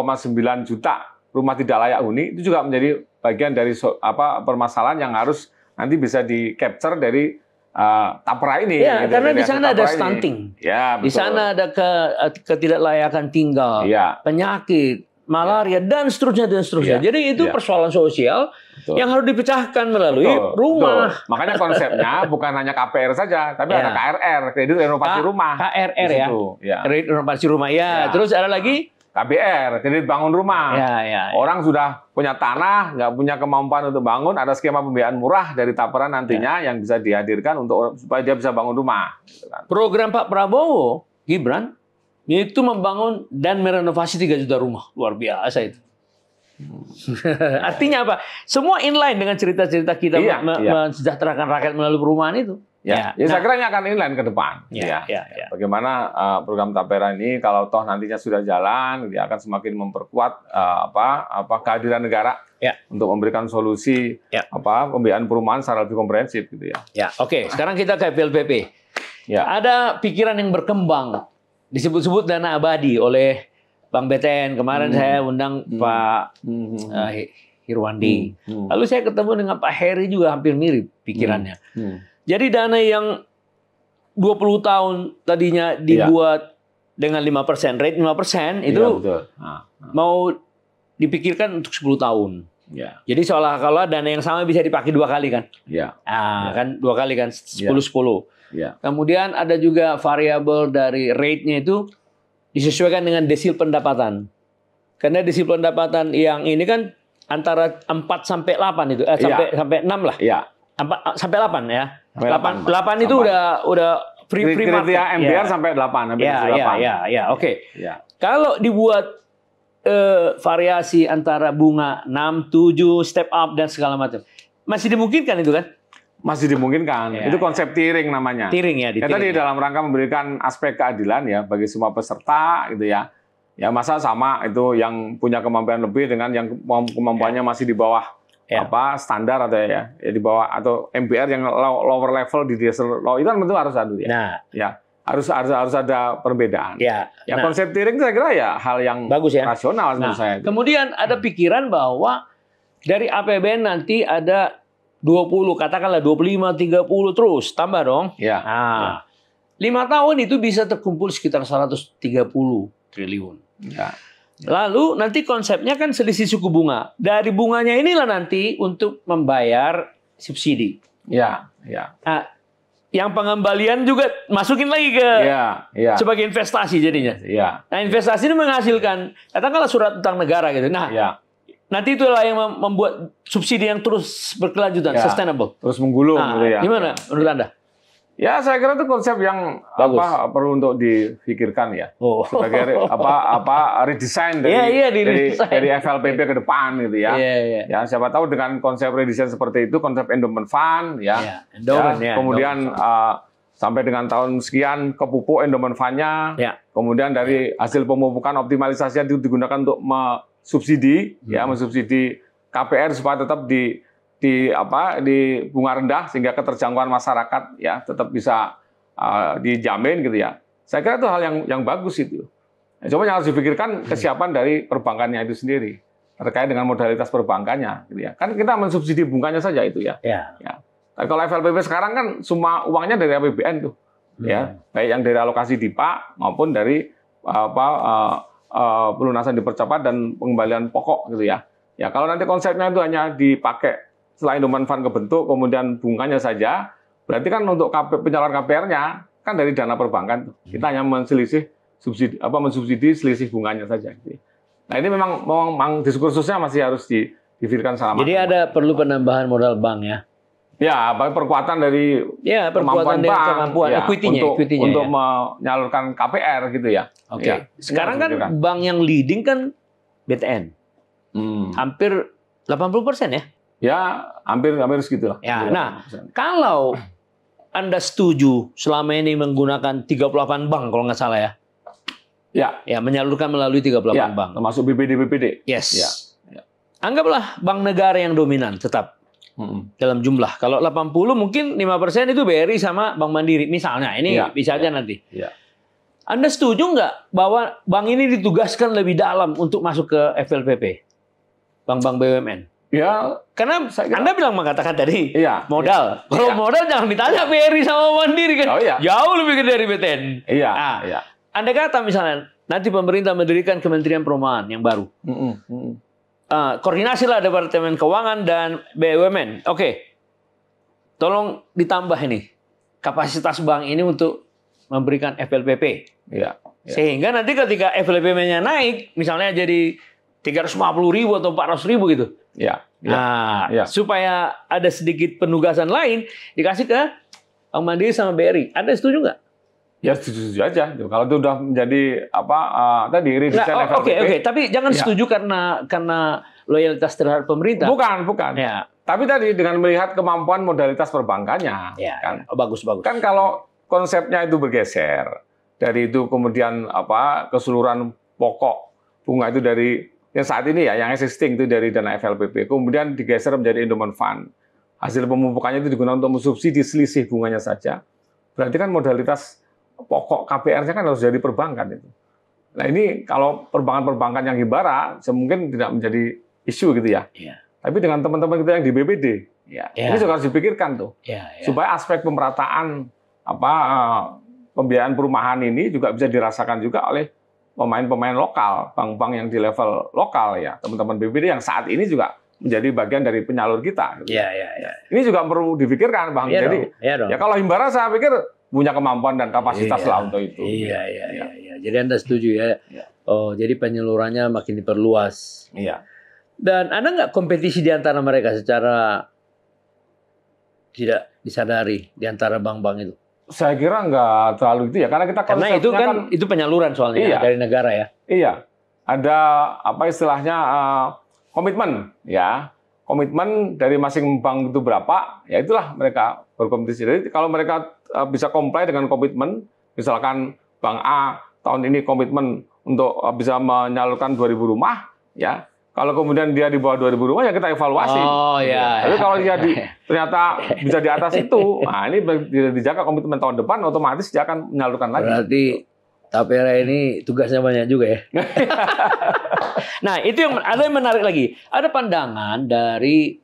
juta rumah tidak layak huni itu juga menjadi bagian dari so, apa permasalahan yang harus nanti bisa di capture dari uh, tapera ini. Ya, gitu, karena di sana ada stunting. Ini. Ya, Di sana ada ke, eh, ketidaklayakan tinggal, ya. penyakit, malaria yeah. dan seterusnya dan seterusnya. Yeah. Jadi itu yeah. persoalan sosial Betul. yang harus dipecahkan melalui Betul. rumah. Betul. Makanya konsepnya bukan hanya KPR saja, tapi yeah. ada iya. KRR, ya. iya. kredit renovasi rumah. KRR ya. ya. Kredit renovasi rumah ya. Yeah. Terus ada lagi KBR, kredit bangun rumah. Ya, ya, ya. Orang sudah punya tanah, nggak punya kemampuan untuk bangun, ada skema pembiayaan murah dari Tapera nantinya ya. yang bisa dihadirkan untuk supaya dia bisa bangun rumah. Program Pak Prabowo, Gibran, yaitu membangun dan merenovasi 3 juta rumah. Luar biasa itu. Artinya apa? Semua inline dengan cerita-cerita kita iya, me iya. mensejahterakan rakyat melalui perumahan itu. Ya, ya, ya nah, saya kira ini akan inline ke depan. Ya, ya. ya, ya. Bagaimana uh, program Tapera ini kalau toh nantinya sudah jalan, dia akan semakin memperkuat uh, apa apa kehadiran negara ya. untuk memberikan solusi ya. apa pembiayaan perumahan secara lebih komprehensif gitu ya. Ya, oke. Okay. Sekarang kita ke PLPP. Ya. Ada pikiran yang berkembang disebut-sebut dana abadi oleh Bang BTN Kemarin hmm. saya undang hmm. Pak hmm. Uh, Hirwandi. Hmm, hmm. Lalu saya ketemu dengan Pak Heri juga hampir mirip pikirannya. Hmm. Hmm. Jadi dana yang 20 tahun tadinya iya. dibuat ya. dengan 5% rate 5% iya, itu ya, betul. Ah, ah. mau dipikirkan untuk 10 tahun. Ya. Jadi seolah-olah dana yang sama bisa dipakai dua kali kan? Ya. Ah, ya. kan dua kali kan 10 iya. 10. Ya. Kemudian ada juga variabel dari rate-nya itu disesuaikan dengan desil pendapatan. Karena desil pendapatan yang ini kan antara 4 sampai 8 itu eh, iya. sampai iya. eh, ya. sampai 6 lah. Iya. 4 sampai 8 ya. Sampai 8 8, 8 itu sampai. udah udah free free market. Kriteria MBR ya. sampai 8 sampai ya, 8. Ya, ya, ya, oke. Okay. Ya. Kalau dibuat eh, variasi antara bunga 6, 7, step up dan segala macam. Masih dimungkinkan itu kan? masih dimungkinkan. Ya, itu iya. konsep ya. tiring namanya. Tiring ya. Di ya tadi ya. dalam rangka memberikan aspek keadilan ya bagi semua peserta gitu ya. Ya masa sama itu yang punya kemampuan lebih dengan yang kemampuannya ya. masih di bawah ya. apa standar atau ya, ya di bawah atau MBR yang low, lower level di diesel low itu kan tentu harus ada ya. Nah. ya harus harus harus ada perbedaan. Ya, ya nah, konsep tiring saya kira ya hal yang bagus ya. rasional nah, saya. Kemudian ada pikiran bahwa dari APBN nanti ada 20, katakanlah 25, 30 terus tambah dong. Ya. Nah, ya. lima tahun itu bisa terkumpul sekitar 130 triliun. Ya. ya. Lalu nanti konsepnya kan selisih suku bunga. Dari bunganya inilah nanti untuk membayar subsidi. Ya, ya. Nah, yang pengembalian juga masukin lagi ke ya, ya. sebagai investasi jadinya. Ya. Nah investasi ya. ini menghasilkan katakanlah surat utang negara gitu. Nah ya. Nanti itulah yang membuat subsidi yang terus berkelanjutan, ya, sustainable. Terus menggulung nah, gitu ya. Gimana menurut Anda? Ya, saya kira itu konsep yang Bagus. apa perlu untuk difikirkan ya. Oh. Sebagai apa apa redesign iya, dari yeah, yeah, di dari, redesign. dari FLPP ke depan gitu ya. Yeah, yeah. Ya, siapa tahu dengan konsep redesign seperti itu, konsep endowment fund ya. Yeah, endowment, ya, ya kemudian endowment. Uh, sampai dengan tahun sekian kepupuk endowment fund-nya. Yeah. Kemudian dari hasil pemupukan optimalisasi yang digunakan untuk subsidi ya, hmm. ya mensubsidi KPR supaya tetap di di apa di bunga rendah sehingga keterjangkauan masyarakat ya tetap bisa uh, dijamin gitu ya. Saya kira itu hal yang yang bagus itu. Ya, cuma yang harus dipikirkan hmm. kesiapan dari perbankannya itu sendiri terkait dengan modalitas perbankannya gitu ya. Kan kita mensubsidi bunganya saja itu ya. Ya. ya. Tapi kalau FLPP sekarang kan semua uangnya dari APBN tuh. Ya. Hmm. Ya, baik yang dari alokasi DIPA maupun dari eh, apa uh, uh, pelunasan dipercepat dan pengembalian pokok gitu ya. Ya kalau nanti konsepnya itu hanya dipakai selain Indomaret Fund kebentuk kemudian bunganya saja, berarti kan untuk KP, penyaluran KPR-nya kan dari dana perbankan. Hmm. Kita hanya menselisih subsidi apa mensubsidi selisih bunganya saja. Gitu. Ya. Nah ini memang memang diskursusnya masih harus di, sama. Jadi ada perlu penambahan modal bank ya Ya, perkuatan dari ya, perkuatan kemampuan dari bank, kemampuan ya, equity untuk, equity untuk ya. menyalurkan KPR gitu ya. Oke. Okay. Ya, Sekarang kan bank yang leading kan BTN. Hmm. Hampir 80 persen ya? Ya, hampir hampir segitu lah. Ya, nah kalau anda setuju selama ini menggunakan 38 bank kalau nggak salah ya? Ya. Ya, menyalurkan melalui 38 ya, bank. Termasuk BPD BPD. Yes. Ya, ya. Anggaplah bank negara yang dominan tetap dalam jumlah. Kalau 80 mungkin 5% itu BRI sama Bank Mandiri misalnya. Ini ya, aja ya, nanti. Ya. Anda setuju nggak bahwa bank ini ditugaskan lebih dalam untuk masuk ke FLPP? Bank-bank BUMN? Ya, karena saya Anda bilang mengatakan tadi iya, iya. modal. Iya, Kalau modal jangan ditanya BRI iya. sama Mandiri kan. Oh, iya. Jauh lebih gede dari BTN. Iya, nah, iya. Anda kata misalnya nanti pemerintah mendirikan Kementerian Perumahan yang baru. Mm -mm uh, koordinasilah Departemen Keuangan dan BUMN. Oke, okay. tolong ditambah ini kapasitas bank ini untuk memberikan FLPP. Ya, ya. Sehingga nanti ketika FLPP-nya naik, misalnya jadi 350 ribu atau 400 ribu gitu. Ya, ya, nah, ya. supaya ada sedikit penugasan lain, dikasih ke Bank Mandiri sama BRI. Anda setuju nggak? Ya setuju-setuju aja. Gitu. Kalau itu sudah menjadi apa uh, tadi nah, Oke oke, okay, okay. tapi jangan ya. setuju karena karena loyalitas terhadap pemerintah. Bukan bukan. Ya. Tapi tadi dengan melihat kemampuan modalitas perbankannya, ya, kan ya. bagus bagus. Kan kalau konsepnya itu bergeser dari itu kemudian apa keseluruhan pokok bunga itu dari yang saat ini ya yang existing itu dari dana FLPP kemudian digeser menjadi endowment fund. Hasil pemupukannya itu digunakan untuk mensubsidi selisih bunganya saja. Berarti kan modalitas pokok KPR-nya kan harus jadi perbankan itu. Nah ini kalau perbankan-perbankan yang hibara, mungkin tidak menjadi isu gitu ya. Iya. Tapi dengan teman-teman kita yang di BPD, ya, ini iya. juga harus dipikirkan tuh, iya, supaya aspek pemerataan apa eh, pembiayaan perumahan ini juga bisa dirasakan juga oleh pemain-pemain lokal, bank-bank yang di level lokal ya, teman-teman BPD yang saat ini juga menjadi bagian dari penyalur kita. gitu. iya, iya. Ini juga perlu dipikirkan, Bang. Ya Jadi, ya, ya kalau Himbara saya pikir punya kemampuan dan kapasitas iya, lah untuk itu. Iya, iya, iya, iya, iya. Jadi Anda setuju ya? Iya. Oh, jadi penyeluruhannya makin diperluas. Iya. Dan Anda nggak kompetisi di antara mereka secara tidak disadari di antara bank-bank itu? Saya kira nggak terlalu itu ya, karena kita karena itu kan, kan itu penyaluran soalnya ya, iya, dari negara ya. Iya, ada apa istilahnya uh, komitmen ya, komitmen dari masing bank itu berapa, ya itulah mereka berkompetisi. Jadi kalau mereka eh, bisa comply dengan komitmen, misalkan Bank A tahun ini komitmen untuk eh, bisa menyalurkan 2.000 rumah, ya. Kalau kemudian dia di bawah 2.000 rumah ya kita evaluasi. Oh iya. Tapi iya. kalau dia di, ternyata bisa di atas itu, nah ini dijaga komitmen tahun depan otomatis dia akan menyalurkan lagi. Berarti Tapera ini tugasnya banyak juga ya. nah, itu yang ada yang menarik lagi. Ada pandangan dari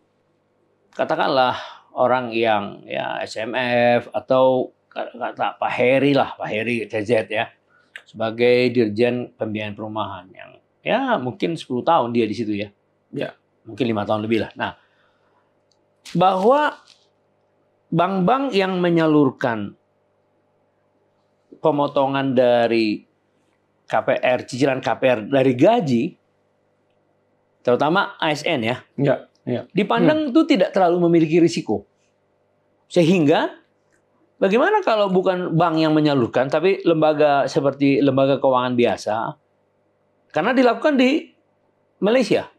katakanlah orang yang ya SMF atau kata Pak Heri lah, Pak Heri CZ ya sebagai dirjen pembiayaan perumahan yang ya mungkin 10 tahun dia di situ ya. Ya, mungkin lima tahun lebih lah. Nah, bahwa bank-bank yang menyalurkan pemotongan dari KPR, cicilan KPR dari gaji, terutama ASN ya, ya. Ya. Dipandang hmm. itu tidak terlalu memiliki risiko. Sehingga bagaimana kalau bukan bank yang menyalurkan tapi lembaga seperti lembaga keuangan biasa? Karena dilakukan di Malaysia.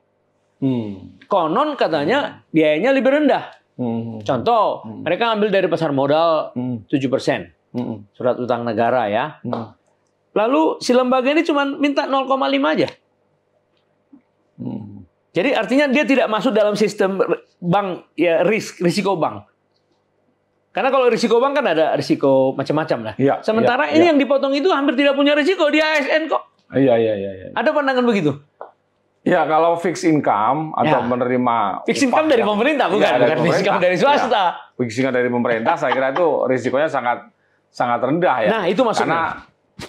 Hmm. Konon katanya hmm. biayanya lebih rendah. Hmm. Contoh, hmm. mereka ambil dari pasar modal hmm. 7%. Hmm. Surat utang negara ya. Hmm. Lalu si lembaga ini cuma minta 0,5 aja. Jadi artinya dia tidak masuk dalam sistem bank ya risk risiko bank. Karena kalau risiko bank kan ada risiko macam-macam lah. Ya, Sementara ya, ini ya. yang dipotong itu hampir tidak punya risiko di ASN kok. Iya iya iya. Ya. Ada pandangan begitu? Ya kalau fixed income atau ya. menerima fixed income dari pemerintah iya, bukan, ya, dari bukan fixed income dari swasta. Ya. Fixed income dari pemerintah saya kira itu risikonya sangat sangat rendah ya. Nah, itu maksudnya. Karena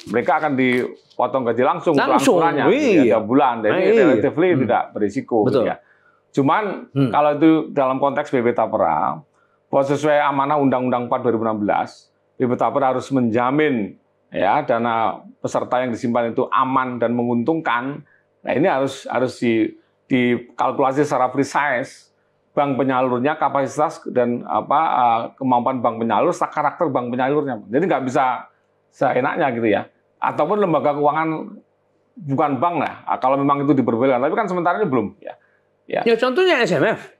mereka akan dipotong gaji langsung, langsung. angsurannya iya. bulan, jadi nah, iya. relatively hmm. tidak berisiko. Gitu Betul. Gitu ya. Cuman hmm. kalau itu dalam konteks BP Tapera, sesuai amanah Undang-Undang 4 2016, BP Tapera harus menjamin ya dana peserta yang disimpan itu aman dan menguntungkan. Nah ini harus harus di kalkulasi secara precise bank penyalurnya kapasitas dan apa eh, kemampuan bank penyalur karakter bank penyalurnya jadi nggak bisa seenaknya gitu ya. Ataupun lembaga keuangan bukan bank lah, ah, kalau memang itu diperbolehkan. Tapi kan sementara ini belum ya. Ya, ya contohnya SMF.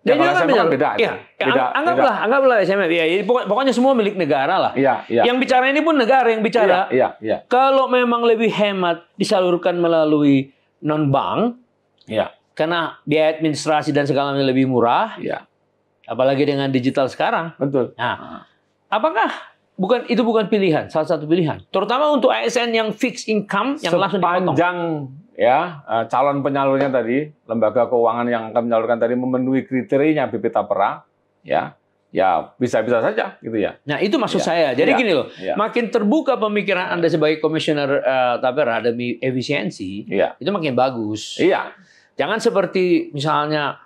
Ya, Dia ya, juga kan menyalur, beda, ya, beda, anggaplah, beda. anggaplah SMF. Ya, ya pokoknya semua milik negara lah. Ya, ya. Yang bicara ini pun negara yang bicara. Ya, ya, ya. Kalau memang lebih hemat disalurkan melalui non bank, ya. karena biaya administrasi dan segala lebih murah. Ya. Apalagi dengan digital sekarang. Betul. Nah, ah. apakah bukan itu bukan pilihan, salah satu pilihan. Terutama untuk ASN yang fixed income yang Sepanjang, langsung dipotong. Sepanjang ya eh, calon penyalurnya tadi, lembaga keuangan yang akan menyalurkan tadi memenuhi kriterianya BP Tapera, ya. Ya, bisa-bisa saja gitu ya. Nah, itu maksud ya. saya. Jadi ya. gini loh, ya. makin terbuka pemikiran Anda sebagai komisioner uh, Tapera demi efisiensi, ya. itu makin bagus. Iya. Jangan seperti misalnya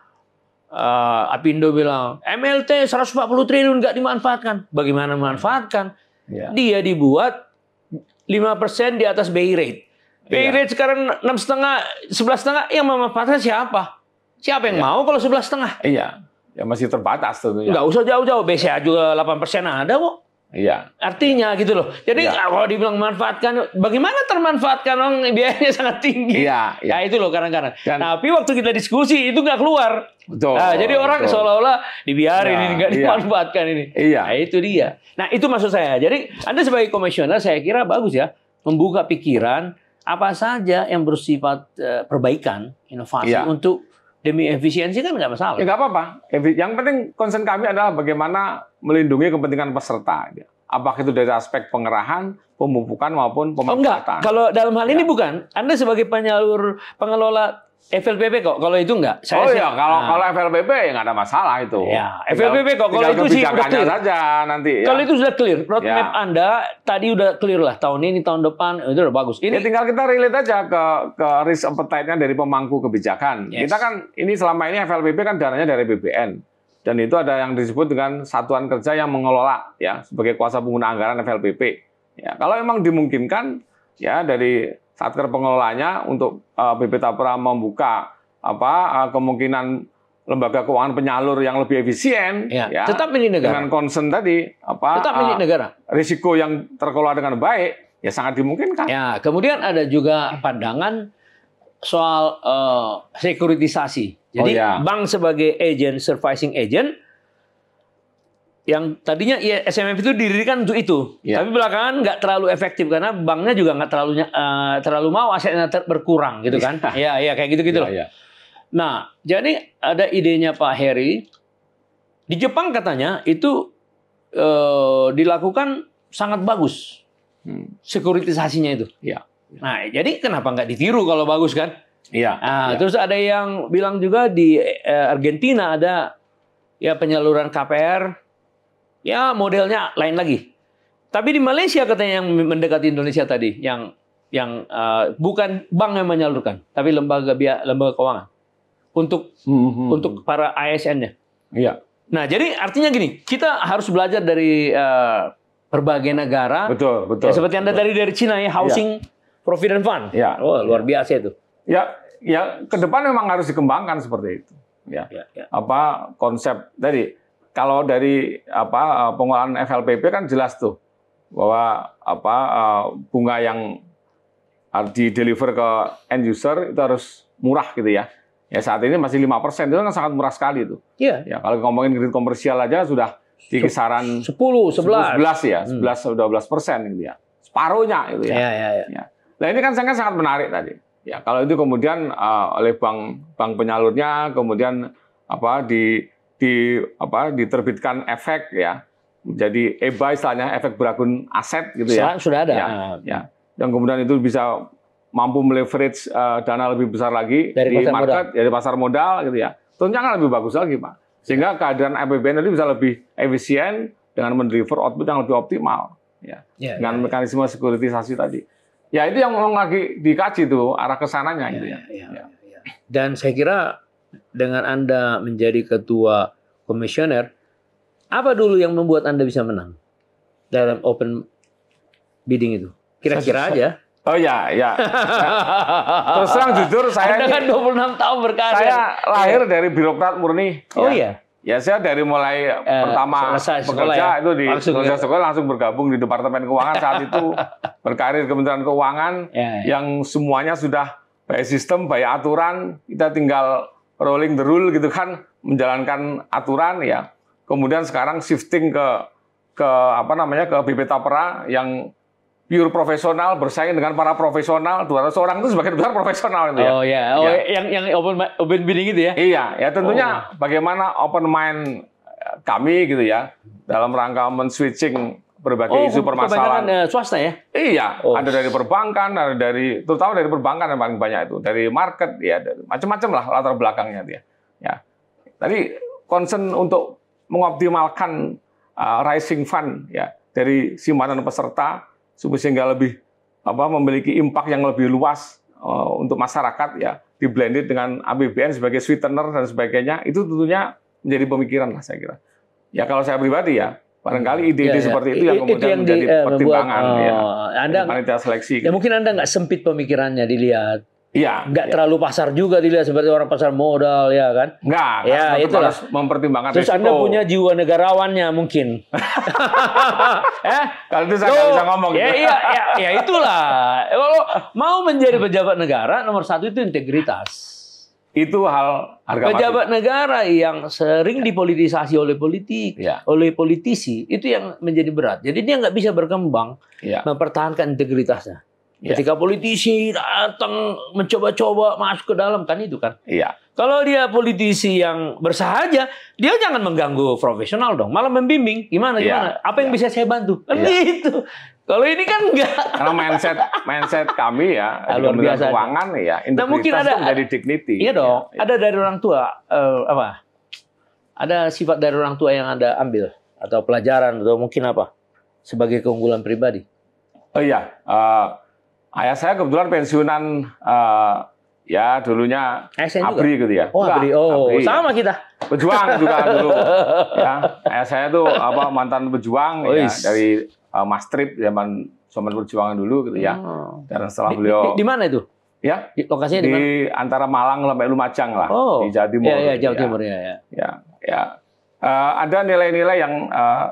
uh, eh, Apindo bilang MLT 140 triliun nggak dimanfaatkan. Bagaimana memanfaatkan? Yeah. Dia dibuat 5% di atas BI rate. BI iya. yeah. rate sekarang enam setengah, sebelas setengah yang memanfaatkan siapa? Siapa yang yeah. mau kalau sebelas setengah? Iya, ya masih terbatas tentunya. Nggak usah jauh-jauh, BCA juga 8% ada kok. Iya. Artinya gitu loh. Jadi ya. kalau dibilang manfaatkan, bagaimana termanfaatkan orang biayanya sangat tinggi. Iya. Ya. Nah itu loh kadang-kadang. Dan, Tapi waktu kita diskusi itu nggak keluar. Betul. Nah, jadi orang seolah-olah dibiarin nah, ini nggak iya. dimanfaatkan ini. Iya. Nah, itu dia. Nah itu maksud saya. Jadi anda sebagai komisioner saya kira bagus ya membuka pikiran apa saja yang bersifat eh, perbaikan inovasi ya. untuk demi efisiensi kan nggak masalah. Ya nggak apa-apa. Yang penting concern kami adalah bagaimana melindungi kepentingan peserta. Apakah itu dari aspek pengerahan, pemupukan maupun pemanfaatan. Oh, Kalau dalam hal ini ya. bukan. Anda sebagai penyalur pengelola FLPP kok kalau itu enggak. Saya oh iya, kalau nah. kalau FLPP ya enggak ada masalah itu. Ya, FLPP kok kalau itu sih udah clear. saja nanti. Ya. Kalau itu sudah clear, roadmap ya. Anda tadi udah clear lah tahun ini, tahun depan itu udah bagus. Ini ya, tinggal kita relate aja ke ke risk appetite-nya dari pemangku kebijakan. Yes. Kita kan ini selama ini FLPP kan dananya dari BPN. Dan itu ada yang disebut dengan satuan kerja yang mengelola ya sebagai kuasa pengguna anggaran FLPP. Ya, kalau memang dimungkinkan ya dari satker pengelolanya untuk uh, eh, BP Tapra membuka apa eh, kemungkinan lembaga keuangan penyalur yang lebih efisien ya, ya tetap milik negara dengan concern tadi apa tetap milik eh, negara risiko yang terkelola dengan baik ya sangat dimungkinkan ya kemudian ada juga pandangan soal uh, sekuritisasi jadi oh, ya. bank sebagai agent servicing agent yang tadinya ya SMF itu didirikan untuk itu, ya. tapi belakangan nggak terlalu efektif karena banknya juga nggak terlalu uh, terlalu mau asetnya ter berkurang gitu kan? Iya iya, iya kayak gitu gitu ya, loh. Ya. Nah jadi ada idenya Pak Heri di Jepang katanya itu uh, dilakukan sangat bagus hmm. sekuritisasinya itu. ya. Nah jadi kenapa nggak ditiru kalau bagus kan? Iya. Nah, ya. terus ada yang bilang juga di uh, Argentina ada ya penyaluran KPR Ya modelnya lain lagi. Tapi di Malaysia katanya yang mendekati Indonesia tadi, yang yang uh, bukan bank yang menyalurkan, tapi lembaga biaya lembaga keuangan untuk hmm. hmm untuk hmm. para ASN-nya. Iya. Nah jadi artinya gini, kita harus belajar dari uh, berbagai negara. Betul betul. Ya, seperti anda betul. tadi dari Cina ya housing ya. provident fund. Iya. Oh luar iya. biasa itu. Iya ya ke depan memang harus dikembangkan seperti itu. Ya. ya, ya. Apa konsep Dari kalau dari apa eh, pengolahan FLPP kan jelas tuh bahwa apa eh, bunga yang di deliver ke end user itu harus murah gitu ya. Ya saat ini masih 5% itu kan sangat murah sekali itu. Iya. Ya kalau ngomongin kredit komersial aja sudah di kisaran 10, 11, 11 ya, 11 hmm. 12 persen gitu ya. Separuhnya gitu ya. Iya iya iya. Ya. Nah ini kan sangat sangat menarik tadi. Ya kalau itu kemudian uh, oleh bank bank penyalurnya kemudian apa di di apa diterbitkan efek ya jadi EBA istilahnya efek beragun aset gitu ya. Sudah, ada. Ya, hmm. ya. Yang kemudian itu bisa mampu meleverage uh, dana lebih besar lagi dari di market, modal. Ya, dari pasar modal gitu ya. Tentunya akan lebih bagus lagi pak. Sehingga keadaan APBN itu bisa lebih efisien dengan mendeliver output yang lebih optimal. Ya. ya, ya dengan ya, mekanisme ya. sekuritisasi tadi. Ya itu yang lagi dikaji tuh arah kesananya ya, gitu ya. Ya, ya. Ya. ya. Dan saya kira dengan anda menjadi ketua komisioner, apa dulu yang membuat Anda bisa menang dalam open bidding itu? Kira-kira aja. Oh ya, ya. Terus terang jujur saya Anda kan 26 tahun berkarir. Saya lahir iya. dari birokrat murni. Oh ya. iya. Ya saya dari mulai eh, pertama bekerja ya? itu di langsung ya. sekolah langsung bergabung di Departemen Keuangan saat itu berkarir Kementerian Keuangan ya, ya. yang semuanya sudah baik sistem, baik aturan, kita tinggal rolling the rule gitu kan, menjalankan aturan ya. Kemudian sekarang shifting ke ke apa namanya ke BP Tapera yang pure profesional bersaing dengan para profesional dua ratus orang itu sebagian besar profesional itu ya. Oh ya, oh, ya. yang yang open open bidding itu ya. Iya, ya tentunya oh. bagaimana open mind eh, kami gitu ya dalam rangka men-switching berbagai oh, isu permasalahan eh, swasta ya iya oh. ada dari perbankan ada dari terutama dari perbankan yang paling banyak itu dari market ya macam-macam lah latar belakangnya dia ya tadi concern untuk mengoptimalkan uh, rising fund ya dari simpanan peserta supaya sehingga lebih apa memiliki impact yang lebih luas uh, untuk masyarakat ya di blended dengan APBN sebagai sweetener dan sebagainya itu tentunya menjadi pemikiran lah saya kira ya kalau saya pribadi ya Barangkali ide-ide ya, ya. seperti itu yang kemudian itu yang menjadi di, eh, pertimbangan ya. oh, ya. Anda panitia seleksi. Ya mungkin Anda nggak sempit pemikirannya dilihat. Iya. Nggak ya. terlalu pasar juga dilihat seperti orang pasar modal ya kan? Nggak. Ya itu harus mempertimbangkan. Terus risiko. Anda punya jiwa negarawannya mungkin. eh? Kalau itu saya nggak bisa ngomong. Ya, iya, iya, ya, ya itulah. Kalau mau menjadi pejabat negara nomor satu itu integritas itu hal harga pejabat mati. negara yang sering ya. dipolitisasi oleh politik, ya. oleh politisi itu yang menjadi berat. Jadi dia nggak bisa berkembang ya. mempertahankan integritasnya. Ya. Ketika politisi datang mencoba-coba masuk ke dalam kan itu kan. Iya. Kalau dia politisi yang bersahaja, dia jangan mengganggu profesional dong, malah membimbing. Gimana ya. gimana? Apa yang ya. bisa saya bantu? Kan itu. Kalau ini kan enggak. Karena mindset mindset kami ya ah, luar biasa keuangan ya integritas nah, mungkin ada, dari dignity. Iya dong. Ya, ada dari orang tua uh, apa? Ada sifat dari orang tua yang Anda ambil atau pelajaran atau mungkin apa sebagai keunggulan pribadi? Oh iya, uh, ayah saya kebetulan pensiunan uh, ya dulunya ASN Abri juga? gitu ya. Oh, Abri. Oh, Abri, sama kita. Pejuang juga dulu. ya, ayah saya tuh apa mantan pejuang oh, ya, dari uh, Mas Trip zaman zaman perjuangan dulu gitu ya. Hmm. Dan setelah beliau di, di mana itu? Ya, di, lokasinya di, di mana? antara Malang sampai Lumajang lah, oh. di Jawa Timur. Iya, iya gitu ya, Jawa Timur iya, iya. ya. Ya, ya. ya. Uh, ada nilai-nilai yang uh,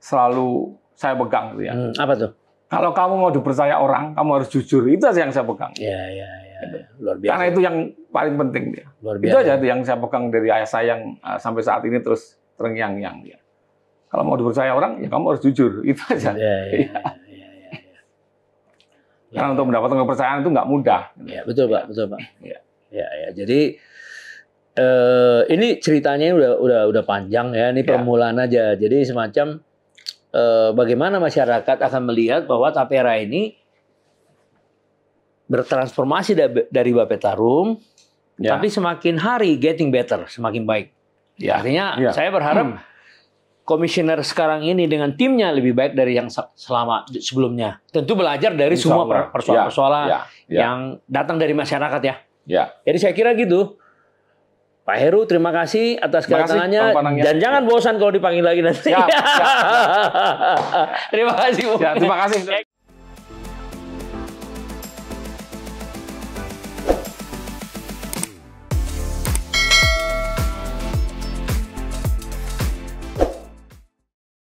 selalu saya pegang gitu ya. Hmm, apa tuh? Kalau kamu mau dipercaya orang, kamu harus jujur. Itu aja yang saya pegang. Iya, iya, iya. Gitu. Luar biasa. Karena itu yang paling penting dia. Luar biasa. Itu aja yang saya pegang dari ayah saya yang sampai saat ini terus terngiang-ngiang Ya. Kalau mau dipercaya orang, ya kamu harus jujur. Itu aja. Ya, ya, ya. ya, ya, ya. Karena ya, untuk mendapatkan kepercayaan itu nggak mudah. Ya, betul pak, betul pak. Ya, ya. ya. Jadi eh, ini ceritanya udah udah udah panjang ya. Ini ya. permulaan aja. Jadi semacam eh, bagaimana masyarakat akan melihat bahwa tapera ini bertransformasi dari Bapetarum, ya. tapi semakin hari getting better, semakin baik. Ya. Artinya ya. saya berharap. Hmm komisioner sekarang ini dengan timnya lebih baik dari yang selama sebelumnya. Tentu belajar dari semua persoalan-persoalan ya, ya, ya. yang datang dari masyarakat ya. ya. Jadi saya kira gitu. Pak Heru, terima kasih atas kedatangannya. Ya. Dan jangan ya. bosan kalau dipanggil lagi nanti. Ya, ya, ya. terima kasih. Ya, terima kasih.